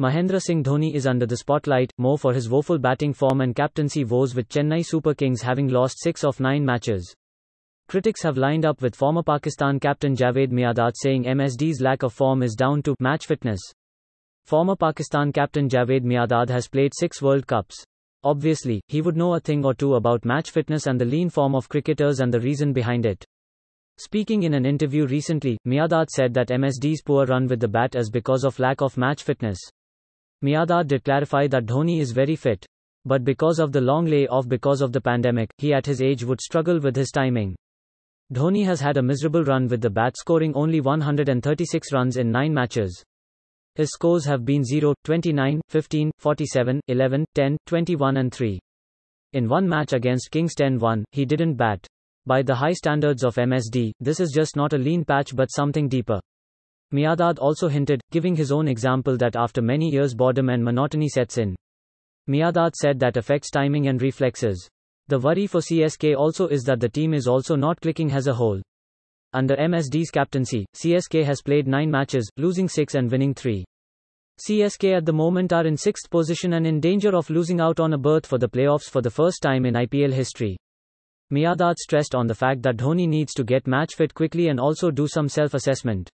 Mahendra Singh Dhoni is under the spotlight, more for his woeful batting form and captaincy woes with Chennai Super Kings having lost 6 of 9 matches. Critics have lined up with former Pakistan captain Javed Miadat saying MSD's lack of form is down to match fitness. Former Pakistan captain Javed Miadad has played 6 World Cups. Obviously, he would know a thing or two about match fitness and the lean form of cricketers and the reason behind it. Speaking in an interview recently, Miadad said that MSD's poor run with the bat is because of lack of match fitness. Miadad did clarify that Dhoni is very fit. But because of the long layoff because of the pandemic, he at his age would struggle with his timing. Dhoni has had a miserable run with the bat scoring only 136 runs in 9 matches. His scores have been 0, 29, 15, 47, 11, 10, 21 and 3. In one match against Kings 10-1, he didn't bat. By the high standards of MSD, this is just not a lean patch but something deeper. Miadad also hinted, giving his own example that after many years boredom and monotony sets in. Miadad said that affects timing and reflexes. The worry for CSK also is that the team is also not clicking as a whole. Under MSD's captaincy, CSK has played 9 matches, losing 6 and winning 3. CSK at the moment are in 6th position and in danger of losing out on a berth for the playoffs for the first time in IPL history. Miadad stressed on the fact that Dhoni needs to get match fit quickly and also do some self assessment.